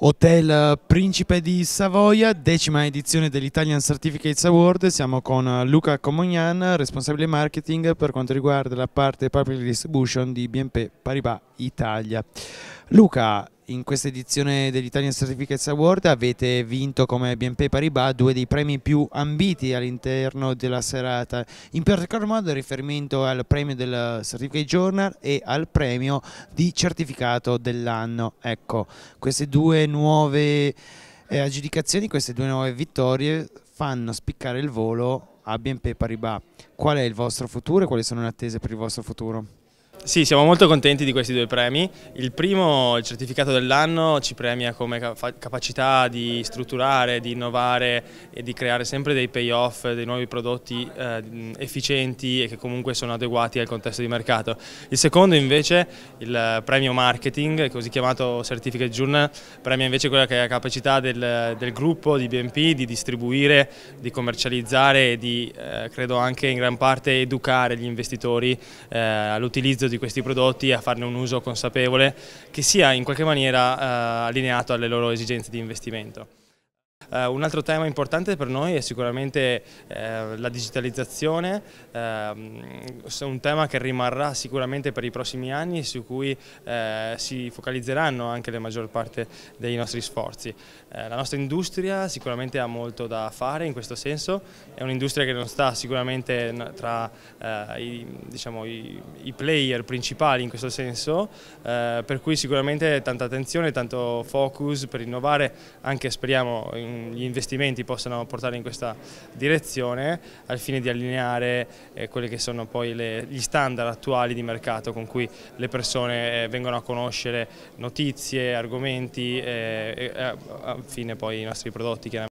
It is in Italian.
Hotel Principe di Savoia, decima edizione dell'Italian Certificates Award, siamo con Luca Comognan, responsabile marketing per quanto riguarda la parte public distribution di BNP Paribas Italia. Luca, in questa edizione dell'Italian Certificates Award avete vinto come BNP Paribas due dei premi più ambiti all'interno della serata, in particolar modo riferimento al premio del Certificate Journal e al premio di certificato dell'anno. Ecco, queste due nuove eh, aggiudicazioni, queste due nuove vittorie fanno spiccare il volo a BNP Paribas. Qual è il vostro futuro e quali sono le attese per il vostro futuro? Sì, siamo molto contenti di questi due premi. Il primo, il certificato dell'anno, ci premia come capacità di strutturare, di innovare e di creare sempre dei payoff, dei nuovi prodotti eh, efficienti e che comunque sono adeguati al contesto di mercato. Il secondo invece, il premio marketing, così chiamato Certificate Journal, premia invece quella che è la capacità del, del gruppo di BMP di distribuire, di commercializzare e di, eh, credo anche in gran parte, educare gli investitori eh, all'utilizzo di questi prodotti e a farne un uso consapevole che sia in qualche maniera eh, allineato alle loro esigenze di investimento. Uh, un altro tema importante per noi è sicuramente uh, la digitalizzazione, uh, un tema che rimarrà sicuramente per i prossimi anni e su cui eh, si focalizzeranno anche la maggior parte dei nostri sforzi. la nostra industria sicuramente ha molto da fare in questo senso, è un'industria che non sta sicuramente tra i, diciamo, i, i, player principali in questo senso, per cui sicuramente tanta attenzione, tanto focus per innovare anche speriamo in gli investimenti possano portare in questa direzione al fine di allineare eh, quelli che sono poi le, gli standard attuali di mercato con cui le persone eh, vengono a conoscere notizie, argomenti eh, e, e, e infine poi i nostri prodotti. Chiaramente.